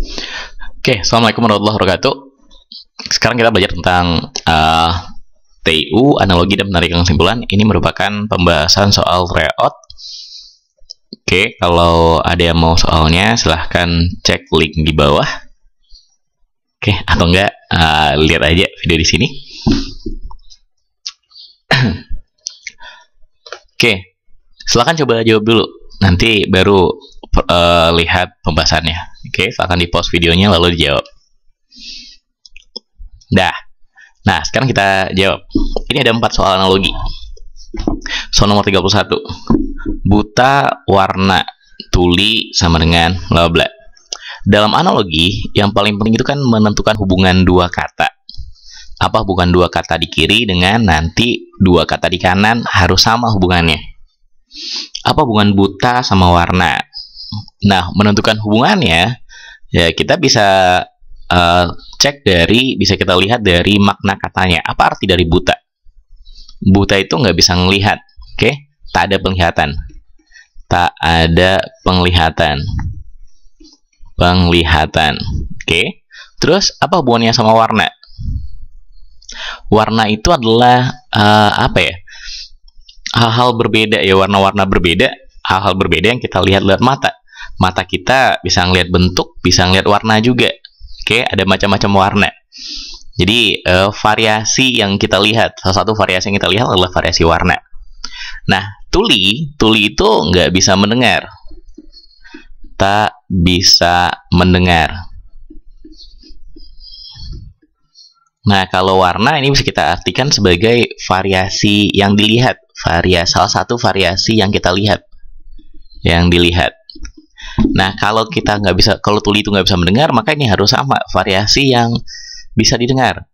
Oke, okay, Assalamualaikum warahmatullahi wabarakatuh. Sekarang kita belajar tentang uh, eh, TU, analogi dan penarikan kesimpulan. Ini merupakan pembahasan soal tryout. Oke, okay, kalau ada yang mau soalnya, silahkan cek link di bawah. Oke, okay, atau enggak, uh, lihat aja video di sini. Oke, silahkan coba jawab dulu. Nanti baru uh, lihat pembahasannya. Oke, okay? akan di post videonya lalu dijawab. Dah. Nah, sekarang kita jawab. Ini ada empat soal analogi. Soal nomor 31. Buta, warna, tuli sama dengan bla bla. Dalam analogi, yang paling penting itu kan menentukan hubungan dua kata. Apa bukan dua kata di kiri dengan nanti dua kata di kanan harus sama hubungannya apa hubungan buta sama warna? Nah, menentukan hubungannya ya kita bisa uh, cek dari bisa kita lihat dari makna katanya. Apa arti dari buta? Buta itu nggak bisa melihat, oke? Okay? Tak ada penglihatan. Tak ada penglihatan. Penglihatan, oke? Okay? Terus apa hubungannya sama warna? Warna itu adalah uh, apa ya? hal-hal berbeda ya warna-warna berbeda hal-hal berbeda yang kita lihat lewat mata mata kita bisa ngelihat bentuk bisa ngelihat warna juga oke ada macam-macam warna jadi eh, variasi yang kita lihat salah satu variasi yang kita lihat adalah variasi warna nah tuli tuli itu nggak bisa mendengar tak bisa mendengar Nah, kalau warna ini bisa kita artikan sebagai variasi yang dilihat, variasi salah satu variasi yang kita lihat yang dilihat. Nah, kalau kita nggak bisa, kalau tuli itu nggak bisa mendengar, maka ini harus sama variasi yang bisa didengar.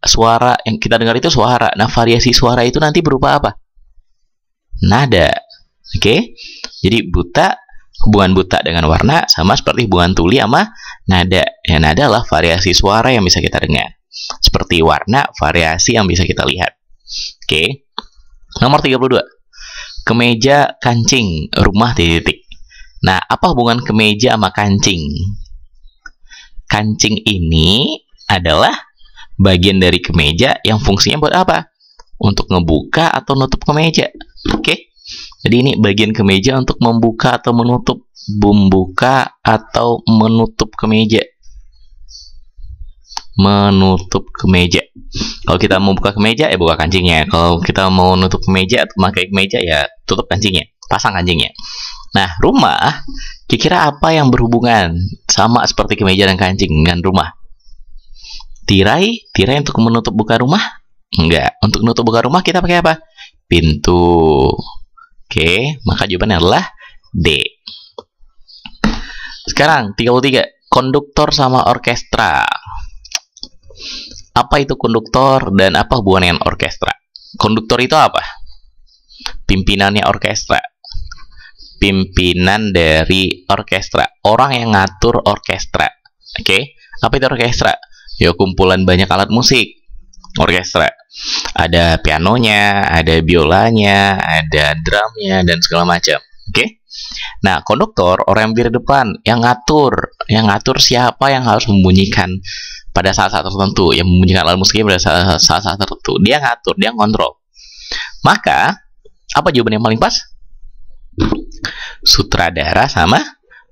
Suara yang kita dengar itu suara. Nah, variasi suara itu nanti berupa apa? Nada. Oke? Okay? Jadi buta hubungan buta dengan warna sama seperti hubungan tuli sama nada. Ya, nada adalah variasi suara yang bisa kita dengar. Seperti warna, variasi yang bisa kita lihat. Oke. Okay? Nomor 32. Kemeja kancing rumah titik. Nah, apa hubungan kemeja sama kancing? Kancing ini adalah bagian dari kemeja yang fungsinya buat apa? Untuk ngebuka atau nutup kemeja. Oke? Okay? Jadi ini bagian kemeja untuk membuka atau menutup, membuka atau menutup kemeja menutup kemeja. Kalau kita mau buka kemeja ya buka kancingnya. Kalau kita mau nutup kemeja atau pakai kemeja ya tutup kancingnya, pasang kancingnya. Nah, rumah kira-kira apa yang berhubungan sama seperti kemeja dan kancing dengan rumah? Tirai, tirai untuk menutup buka rumah? Enggak. Untuk menutup buka rumah kita pakai apa? Pintu. Oke, maka jawabannya adalah D. Sekarang 33, konduktor sama orkestra. Apa itu konduktor dan apa hubungannya dengan orkestra? Konduktor itu apa? Pimpinannya orkestra. Pimpinan dari orkestra, orang yang ngatur orkestra. Oke, okay? apa itu orkestra? Ya kumpulan banyak alat musik. Orkestra. Ada pianonya, ada biolanya, ada drumnya dan segala macam. Oke. Okay? Nah, konduktor orang yang di depan yang ngatur, yang ngatur siapa yang harus membunyikan pada saat-saat tertentu yang membunyikan alat musiknya pada saat-saat tertentu dia ngatur dia ngontrol maka apa jawaban yang paling pas sutradara sama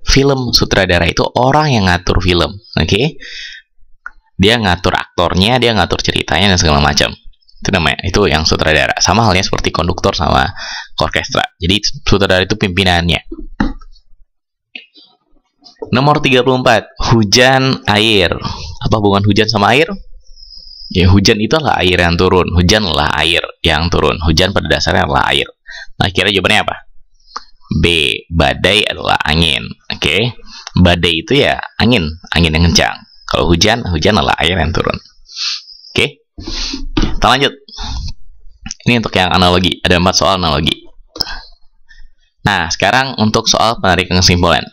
film sutradara itu orang yang ngatur film oke okay? dia ngatur aktornya dia ngatur ceritanya dan segala macam itu namanya itu yang sutradara sama halnya seperti konduktor sama orkestra jadi sutradara itu pimpinannya nomor 34 hujan air apa hubungan hujan sama air? Ya hujan itu adalah air yang turun, hujan adalah air yang turun, hujan pada dasarnya adalah air. Nah kira jawabannya apa? B. Badai adalah angin. Oke, okay? badai itu ya angin, angin yang kencang. Kalau hujan, hujan adalah air yang turun. Oke, okay? kita lanjut. Ini untuk yang analogi, ada empat soal analogi. Nah, sekarang untuk soal penarikan kesimpulan.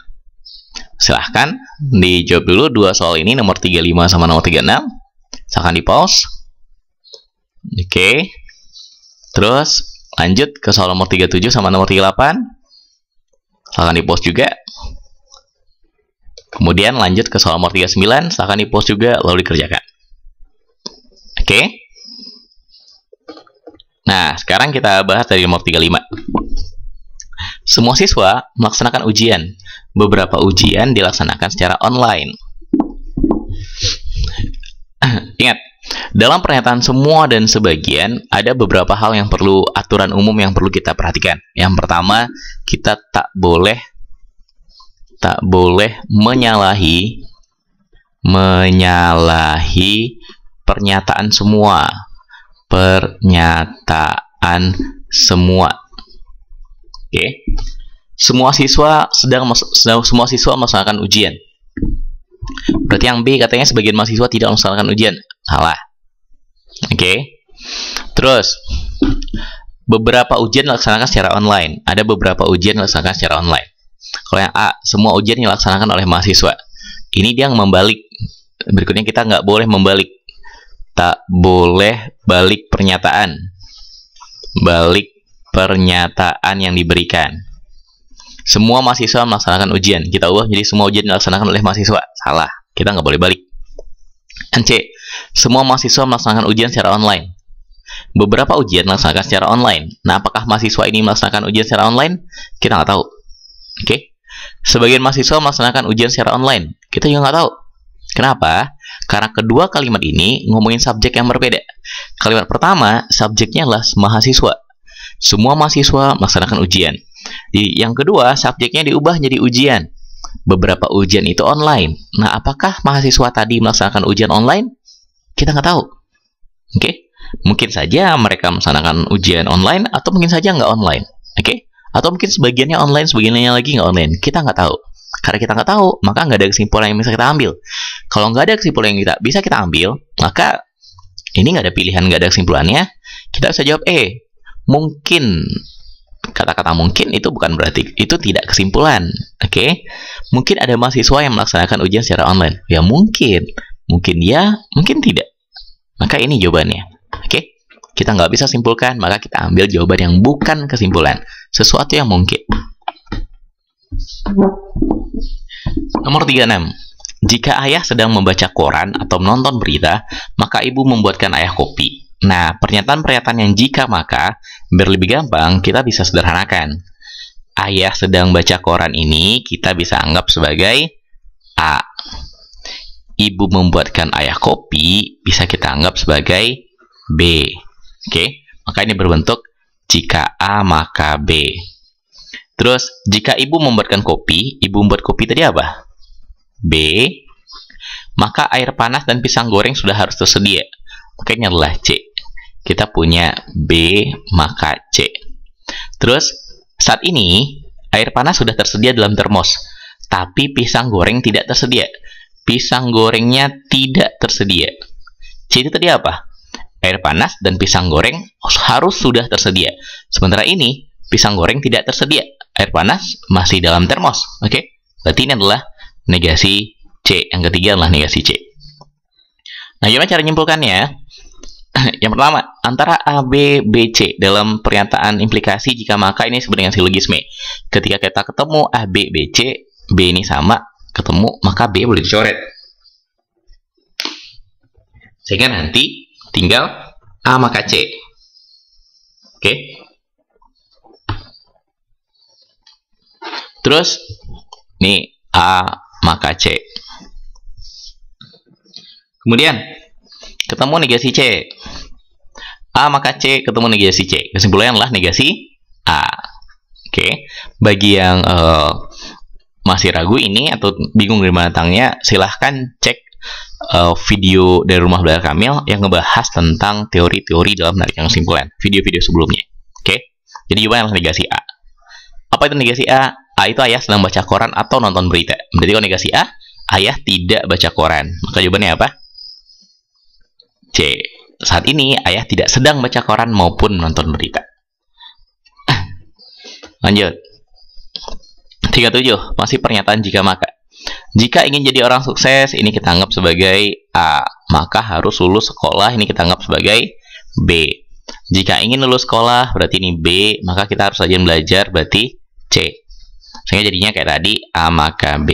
Silahkan dijawab dulu dua soal ini nomor 35 sama nomor 36. Silahkan di pause. Oke. Okay. Terus lanjut ke soal nomor 37 sama nomor 38. Silahkan di pause juga. Kemudian lanjut ke soal nomor 39, silahkan di pause juga lalu dikerjakan. Oke. Okay. Nah, sekarang kita bahas dari nomor 35. Semua siswa melaksanakan ujian. Beberapa ujian dilaksanakan secara online. Ingat, dalam pernyataan semua dan sebagian, ada beberapa hal yang perlu, aturan umum yang perlu kita perhatikan. Yang pertama, kita tak boleh tak boleh menyalahi menyalahi pernyataan semua. Pernyataan semua. Oke. Okay semua siswa sedang, sedang semua siswa melaksanakan ujian. Berarti yang B katanya sebagian mahasiswa tidak melaksanakan ujian. Salah. Oke. Okay. Terus beberapa ujian dilaksanakan secara online. Ada beberapa ujian dilaksanakan secara online. Kalau yang A, semua ujian dilaksanakan oleh mahasiswa. Ini dia yang membalik. Berikutnya kita nggak boleh membalik. Tak boleh balik pernyataan. Balik pernyataan yang diberikan semua mahasiswa melaksanakan ujian. Kita ubah jadi semua ujian dilaksanakan oleh mahasiswa. Salah. Kita nggak boleh balik. NC. Kan, semua mahasiswa melaksanakan ujian secara online. Beberapa ujian melaksanakan secara online. Nah, apakah mahasiswa ini melaksanakan ujian secara online? Kita nggak tahu. Oke? Okay? Sebagian mahasiswa melaksanakan ujian secara online. Kita juga nggak tahu. Kenapa? Karena kedua kalimat ini ngomongin subjek yang berbeda. Kalimat pertama, subjeknya adalah mahasiswa. Semua mahasiswa melaksanakan ujian. Di, yang kedua, subjeknya diubah jadi ujian. Beberapa ujian itu online. Nah, apakah mahasiswa tadi melaksanakan ujian online? Kita nggak tahu. Oke? Okay? Mungkin saja mereka melaksanakan ujian online atau mungkin saja nggak online. Oke? Okay? Atau mungkin sebagiannya online, sebagiannya lagi nggak online. Kita nggak tahu. Karena kita nggak tahu, maka nggak ada kesimpulan yang bisa kita ambil. Kalau nggak ada kesimpulan yang kita bisa kita ambil, maka ini nggak ada pilihan, nggak ada kesimpulannya. Kita bisa jawab eh, Mungkin kata-kata mungkin itu bukan berarti itu tidak kesimpulan. Oke. Okay? Mungkin ada mahasiswa yang melaksanakan ujian secara online. Ya mungkin. Mungkin ya, mungkin tidak. Maka ini jawabannya. Oke. Okay? Kita nggak bisa simpulkan, maka kita ambil jawaban yang bukan kesimpulan. Sesuatu yang mungkin. Nomor 36. Jika ayah sedang membaca koran atau menonton berita, maka ibu membuatkan ayah kopi. Nah, pernyataan-pernyataan yang jika maka biar lebih gampang kita bisa sederhanakan. Ayah sedang baca koran ini kita bisa anggap sebagai A. Ibu membuatkan ayah kopi bisa kita anggap sebagai B. Oke, maka ini berbentuk jika A maka B. Terus, jika ibu membuatkan kopi, ibu membuat kopi tadi apa? B. Maka air panas dan pisang goreng sudah harus tersedia. Makanya adalah C kita punya B maka C. Terus saat ini air panas sudah tersedia dalam termos, tapi pisang goreng tidak tersedia. Pisang gorengnya tidak tersedia. C itu tadi apa? Air panas dan pisang goreng harus sudah tersedia. Sementara ini pisang goreng tidak tersedia. Air panas masih dalam termos. Oke? Okay? Berarti ini adalah negasi C. Yang ketiga adalah negasi C. Nah, gimana cara menyimpulkannya? yang pertama, antara A, B, B, C dalam pernyataan implikasi jika maka ini sebenarnya silogisme. Ketika kita ketemu A, B, B, C, B ini sama, ketemu, maka B boleh dicoret. Sehingga nanti tinggal A maka C. Oke. Terus, nih A maka C. Kemudian, Ketemu negasi C. A maka C ketemu negasi C. Kesimpulannya adalah negasi A. Oke. Bagi yang uh, masih ragu ini atau bingung di mana tangnya, silahkan cek uh, video dari Rumah Belajar Kamil yang ngebahas tentang teori-teori dalam yang kesimpulan. Video-video sebelumnya. Oke. Okay. Jadi jawabannya adalah negasi A. Apa itu negasi A? A itu ayah sedang baca koran atau nonton berita. Berarti kalau negasi A, ayah tidak baca koran. Maka jawabannya apa? C. Saat ini ayah tidak sedang baca koran maupun menonton berita. Lanjut. 37. Masih pernyataan jika maka. Jika ingin jadi orang sukses, ini kita anggap sebagai A. Maka harus lulus sekolah, ini kita anggap sebagai B. Jika ingin lulus sekolah, berarti ini B. Maka kita harus rajin belajar, berarti C. Sehingga jadinya kayak tadi, A maka B,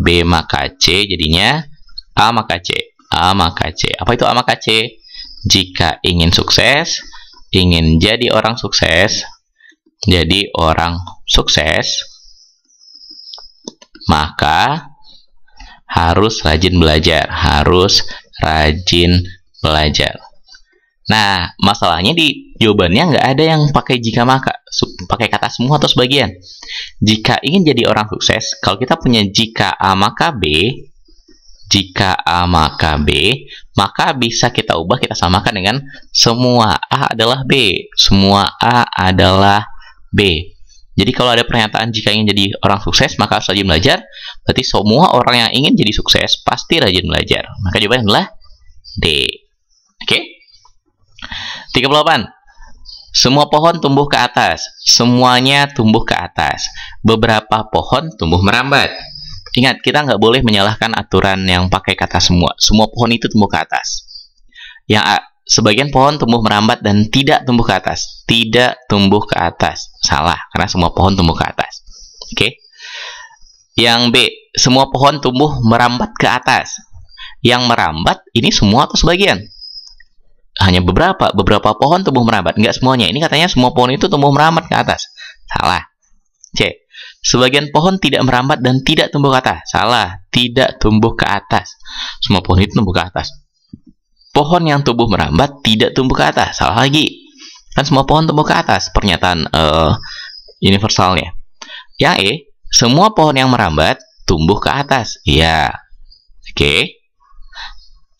B maka C, jadinya A maka C. A maka C. Apa itu A maka C? Jika ingin sukses, ingin jadi orang sukses, jadi orang sukses, maka harus rajin belajar, harus rajin belajar. Nah, masalahnya di jawabannya nggak ada yang pakai jika maka, pakai kata semua atau sebagian. Jika ingin jadi orang sukses, kalau kita punya jika A maka B, jika A maka B, maka bisa kita ubah, kita samakan dengan semua A adalah B, semua A adalah B. Jadi kalau ada pernyataan jika ingin jadi orang sukses, maka harus rajin belajar. Berarti semua orang yang ingin jadi sukses pasti rajin belajar. Maka jawabannya adalah D. Oke? Okay? 38. Semua pohon tumbuh ke atas. Semuanya tumbuh ke atas. Beberapa pohon tumbuh merambat. Ingat, kita nggak boleh menyalahkan aturan yang pakai kata semua. Semua pohon itu tumbuh ke atas. Yang A, sebagian pohon tumbuh merambat dan tidak tumbuh ke atas. Tidak tumbuh ke atas. Salah, karena semua pohon tumbuh ke atas. Oke. Okay? Yang B, semua pohon tumbuh merambat ke atas. Yang merambat ini semua atau sebagian? Hanya beberapa, beberapa pohon tumbuh merambat, nggak semuanya. Ini katanya semua pohon itu tumbuh merambat ke atas. Salah. C. Sebagian pohon tidak merambat dan tidak tumbuh ke atas. Salah, tidak tumbuh ke atas. Semua pohon itu tumbuh ke atas. Pohon yang tumbuh merambat tidak tumbuh ke atas. Salah lagi. Kan semua pohon tumbuh ke atas. Pernyataan uh, universalnya. Ya, E. Semua pohon yang merambat tumbuh ke atas. Iya. Oke. Okay.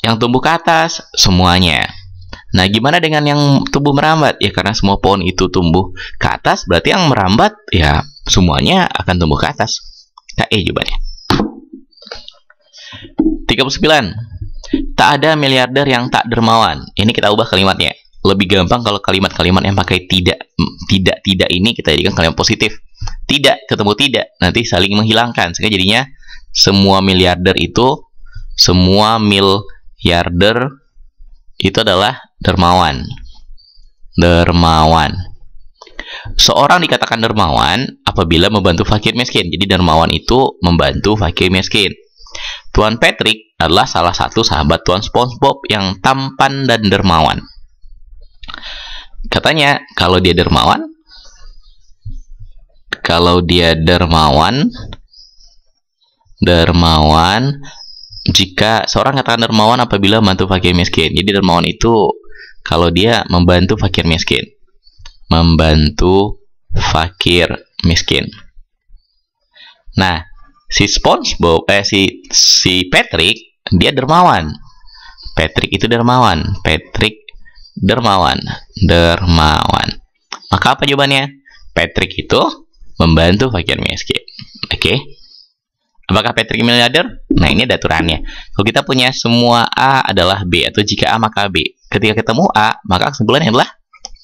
Yang tumbuh ke atas semuanya. Nah, gimana dengan yang tumbuh merambat? Ya, karena semua pohon itu tumbuh ke atas, berarti yang merambat ya semuanya akan tumbuh ke atas. tak nah, KE jawabannya. 39. Tak ada miliarder yang tak dermawan. Ini kita ubah kalimatnya. Lebih gampang kalau kalimat-kalimat yang pakai tidak, tidak, tidak ini kita jadikan kalimat positif. Tidak ketemu tidak, nanti saling menghilangkan. Sehingga jadinya semua miliarder itu, semua miliarder itu adalah dermawan. Dermawan. Seorang dikatakan dermawan apabila membantu fakir miskin. Jadi dermawan itu membantu fakir miskin. Tuan Patrick adalah salah satu sahabat Tuan SpongeBob yang tampan dan dermawan. Katanya kalau dia dermawan, kalau dia dermawan, dermawan jika seorang katakan dermawan apabila membantu fakir miskin. Jadi dermawan itu kalau dia membantu fakir miskin membantu fakir miskin. Nah, si SpongeBob eh si si Patrick dia dermawan. Patrick itu dermawan. Patrick dermawan, dermawan. Maka apa jawabannya? Patrick itu membantu fakir miskin. Oke. Okay. Apakah Patrick miliarder? Nah, ini ada aturannya. Kalau kita punya semua A adalah B atau jika A maka B. Ketika ketemu A, maka kesimpulannya adalah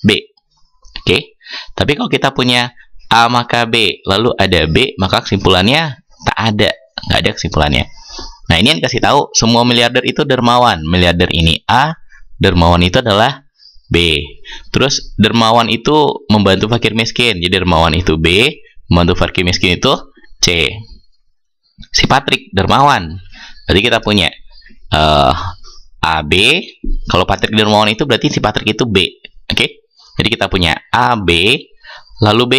B. Oke, tapi kalau kita punya A maka B, lalu ada B, maka kesimpulannya tak ada. Nggak ada kesimpulannya. Nah, ini yang kasih tahu, semua miliarder itu dermawan. Miliarder ini A, dermawan itu adalah B. Terus, dermawan itu membantu fakir miskin. Jadi, dermawan itu B, membantu fakir miskin itu C. Si Patrick, dermawan. Berarti kita punya uh, B. Kalau Patrick dermawan itu berarti si Patrick itu B. Oke? Okay? Jadi kita punya A B lalu B.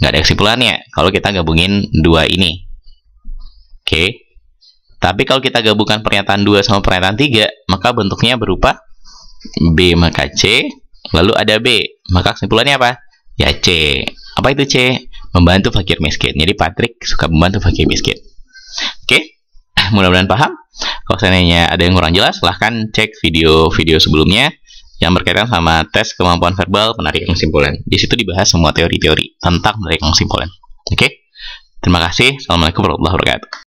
Nggak ada kesimpulannya kalau kita gabungin dua ini. Oke. Tapi kalau kita gabungkan pernyataan 2 sama pernyataan 3, maka bentuknya berupa B maka C, lalu ada B. Maka kesimpulannya apa? Ya C. Apa itu C? Membantu fakir miskin. Jadi Patrick suka membantu fakir miskin. Oke? Mudah-mudahan paham. Kalau seandainya ada yang kurang jelas, silahkan cek video-video sebelumnya yang berkaitan sama tes kemampuan verbal menarik kesimpulan. Di situ dibahas semua teori-teori tentang menarik kesimpulan. Oke? Terima kasih. Assalamualaikum warahmatullahi wabarakatuh.